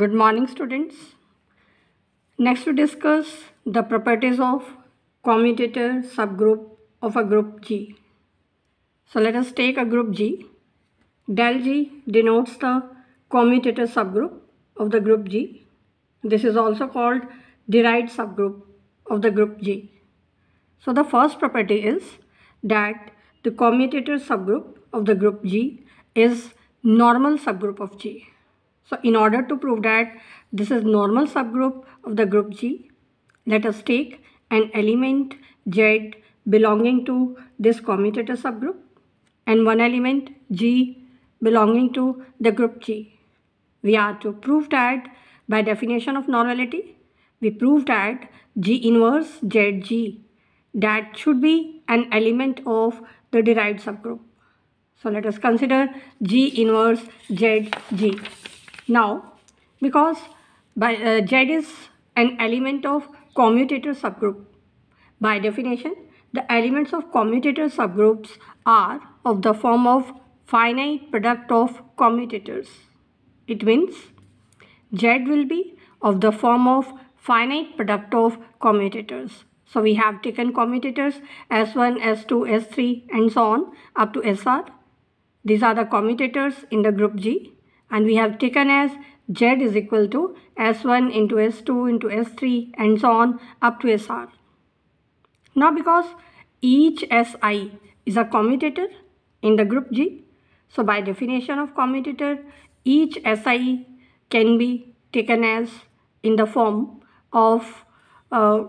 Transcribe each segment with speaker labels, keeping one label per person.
Speaker 1: Good morning students. Next we discuss the properties of commutator subgroup of a group G. So let us take a group G. Del G denotes the commutator subgroup of the group G. This is also called derived subgroup of the group G. So the first property is that the commutator subgroup of the group G is normal subgroup of G. So in order to prove that this is normal subgroup of the group G, let us take an element Z belonging to this commutator subgroup and one element G belonging to the group G. We are to prove that by definition of normality, we prove that G inverse ZG that should be an element of the derived subgroup. So let us consider G inverse ZG. Now, because by, uh, Z is an element of commutator subgroup, by definition, the elements of commutator subgroups are of the form of finite product of commutators. It means Z will be of the form of finite product of commutators. So we have taken commutators S1, S2, S3 and so on up to SR. These are the commutators in the group G and we have taken as Z is equal to S1 into S2 into S3 and so on up to SR. Now because each SI is a commutator in the group G, so by definition of commutator, each SI can be taken as in the form of uh,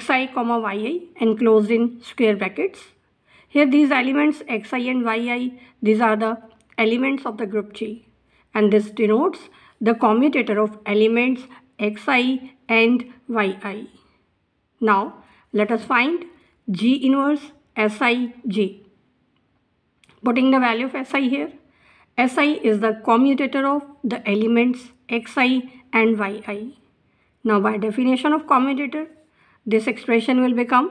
Speaker 1: xi comma yi enclosed in square brackets. Here these elements xi and yi, these are the elements of the group G and this denotes the commutator of elements xi and yi. Now let us find G inverse Sij. Putting the value of Si here, Si is the commutator of the elements xi and yi. Now by definition of commutator, this expression will become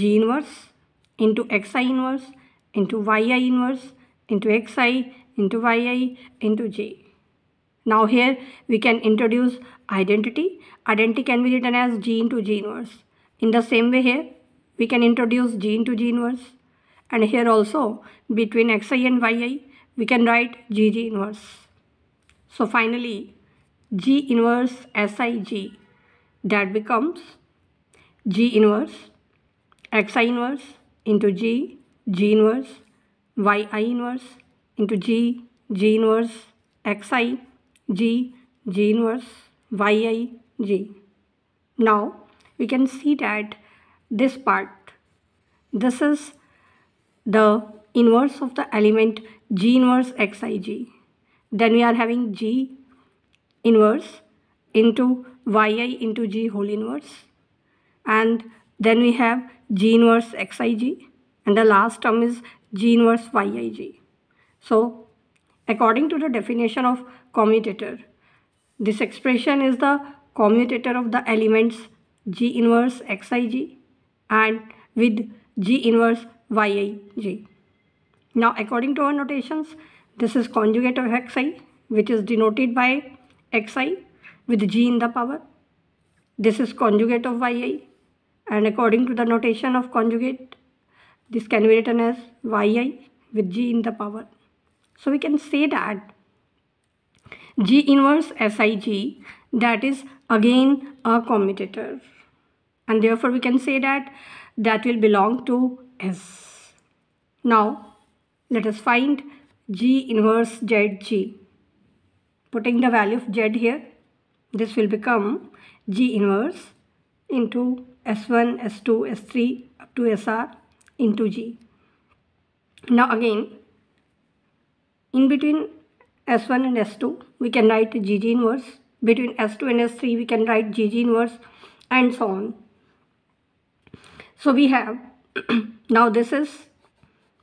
Speaker 1: G inverse into xi inverse into yi inverse into xi into yi into j. Now here we can introduce identity. Identity can be written as g into g inverse. In the same way here we can introduce g into g inverse. And here also between xi and yi we can write gg inverse. So finally g inverse sig that becomes g inverse xi inverse into g g inverse yi inverse into G, G inverse, Xi, G, G inverse, Yi, G. Now we can see that this part, this is the inverse of the element G inverse Xig. Then we are having G inverse into Yi into G whole inverse. And then we have G inverse Xig. And the last term is G inverse Yig. So, according to the definition of commutator, this expression is the commutator of the elements G inverse Xij and with G inverse Yij. Now, according to our notations, this is conjugate of Xi which is denoted by Xi with G in the power. This is conjugate of Yi and according to the notation of conjugate, this can be written as Yi with G in the power. So we can say that G inverse SIG that is again a commutator and therefore we can say that that will belong to S. Now let us find G inverse ZG. Putting the value of Z here this will become G inverse into S1, S2, S3 up to SR into G. Now again in between S1 and S2, we can write GG inverse. Between S2 and S3, we can write GG inverse and so on. So we have, now this is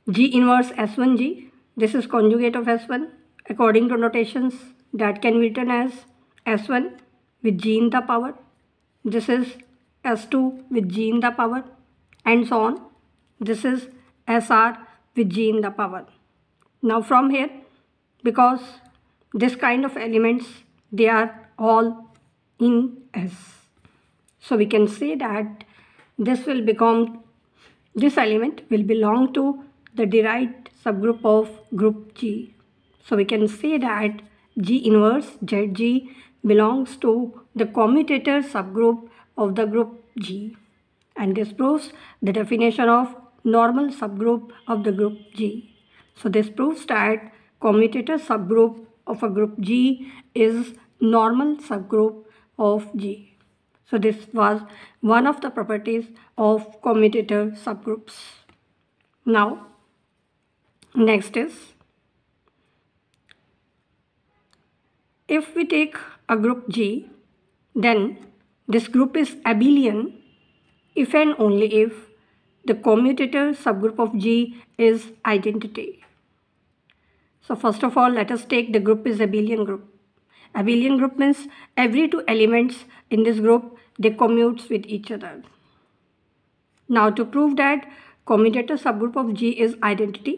Speaker 1: G inverse S1G. This is conjugate of S1 according to notations that can be written as S1 with G in the power. This is S2 with G in the power and so on. This is SR with G in the power. Now from here because this kind of elements they are all in S. So we can say that this will become this element will belong to the derived subgroup of group G. So we can say that G inverse ZG belongs to the commutator subgroup of the group G and this proves the definition of normal subgroup of the group G. So this proves that commutator subgroup of a group G is normal subgroup of G. So this was one of the properties of commutator subgroups. Now, next is, if we take a group G, then this group is abelian if and only if the commutator subgroup of G is identity. So first of all, let us take the group is abelian group. Abelian group means every two elements in this group, they commutes with each other. Now to prove that commutator subgroup of G is identity,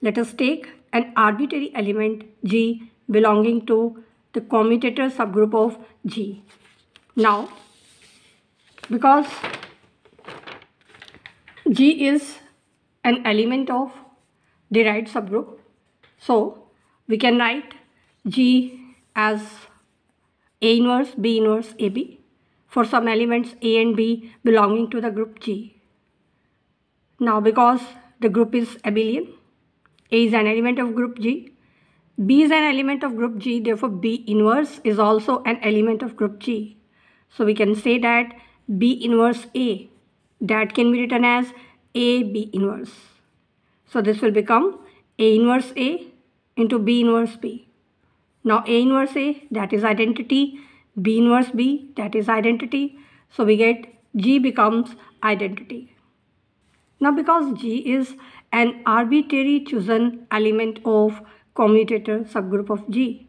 Speaker 1: let us take an arbitrary element G belonging to the commutator subgroup of G. Now, because G is an element of derived subgroup, so we can write G as A inverse, B inverse, AB for some elements A and B belonging to the group G. Now because the group is abelian, A is an element of group G, B is an element of group G, therefore B inverse is also an element of group G. So we can say that B inverse A, that can be written as A B inverse. So this will become A inverse A into B inverse B. Now A inverse A that is identity, B inverse B that is identity. So we get G becomes identity. Now because G is an arbitrary chosen element of commutator subgroup of G.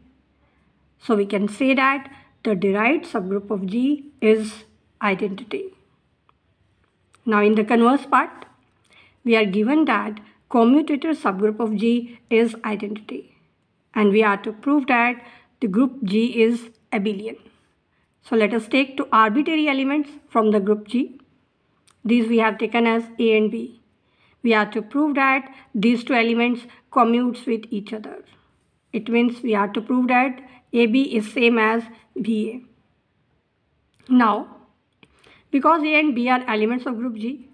Speaker 1: So we can say that the derived subgroup of G is identity. Now in the converse part, we are given that commutator subgroup of G is identity. And we are to prove that the group G is abelian. So let us take two arbitrary elements from the group G. These we have taken as A and B. We are to prove that these two elements commutes with each other. It means we are to prove that AB is same as BA. Now, because A and B are elements of group G,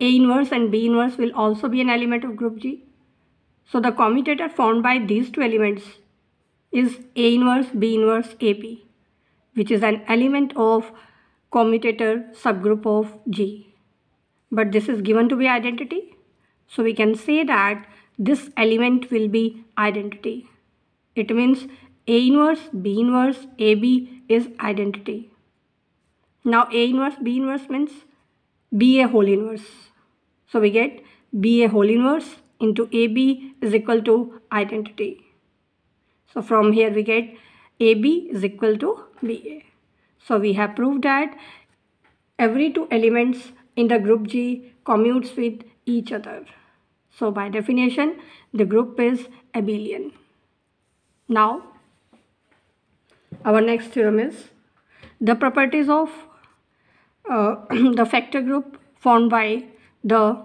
Speaker 1: a inverse and B inverse will also be an element of group G. So the commutator formed by these two elements is A inverse B inverse AP which is an element of commutator subgroup of G. But this is given to be identity. So we can say that this element will be identity. It means A inverse, B inverse, AB is identity. Now A inverse, B inverse means BA whole inverse. So we get BA whole inverse into AB is equal to identity. So from here we get AB is equal to BA. So we have proved that every two elements in the group G commutes with each other. So by definition, the group is abelian. Now, our next theorem is the properties of uh, the factor group formed by the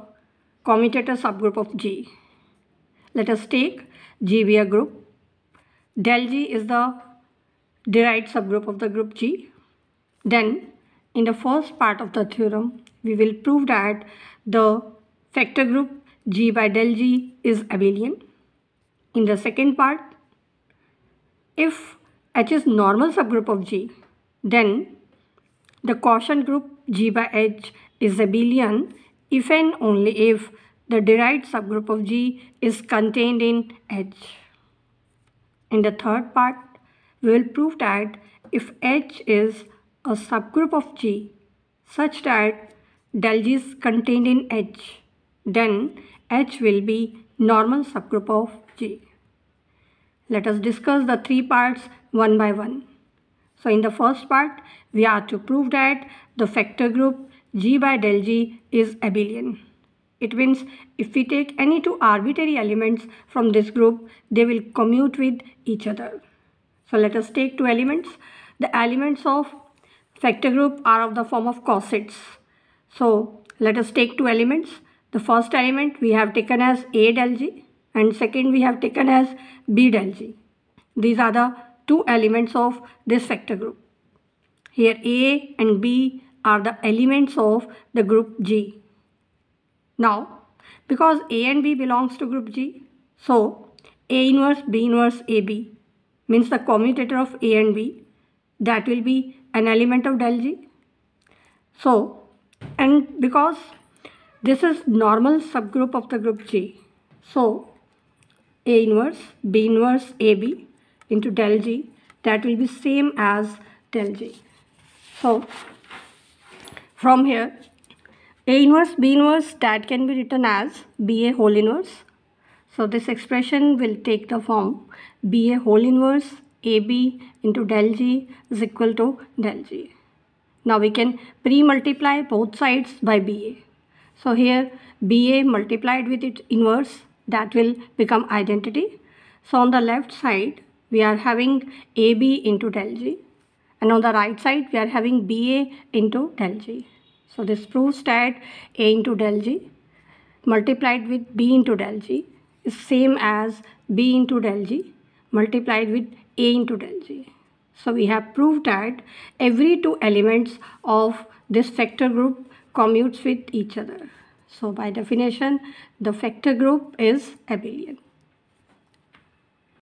Speaker 1: commutator subgroup of G. Let us take G a group. Del G is the derived subgroup of the group G. Then in the first part of the theorem, we will prove that the factor group G by del G is abelian. In the second part, if H is normal subgroup of G, then the quotient group G by H is abelian if and only if the derived subgroup of G is contained in H. In the third part, we will prove that if H is a subgroup of G such that del G is contained in H, then H will be normal subgroup of G. Let us discuss the three parts one by one. So in the first part, we are to prove that the factor group G by del G is abelian. It means if we take any two arbitrary elements from this group, they will commute with each other. So let us take two elements. The elements of factor group are of the form of cosets. So let us take two elements. The first element we have taken as A del G and second we have taken as B del G. These are the two elements of this factor group. Here A and B are the elements of the group G. Now, because A and B belongs to group G, so A inverse B inverse AB means the commutator of A and B that will be an element of del G. So, and because this is normal subgroup of the group G, so A inverse B inverse AB into del g that will be same as del g. So from here A inverse B inverse that can be written as BA whole inverse. So this expression will take the form BA whole inverse AB into del G is equal to del G. Now we can pre-multiply both sides by BA. So here BA multiplied with its inverse that will become identity. So on the left side we are having AB into del G and on the right side we are having BA into del G. So this proves that A into del G multiplied with B into del G is same as B into del G multiplied with A into del G. So we have proved that every two elements of this factor group commutes with each other. So by definition, the factor group is abelian.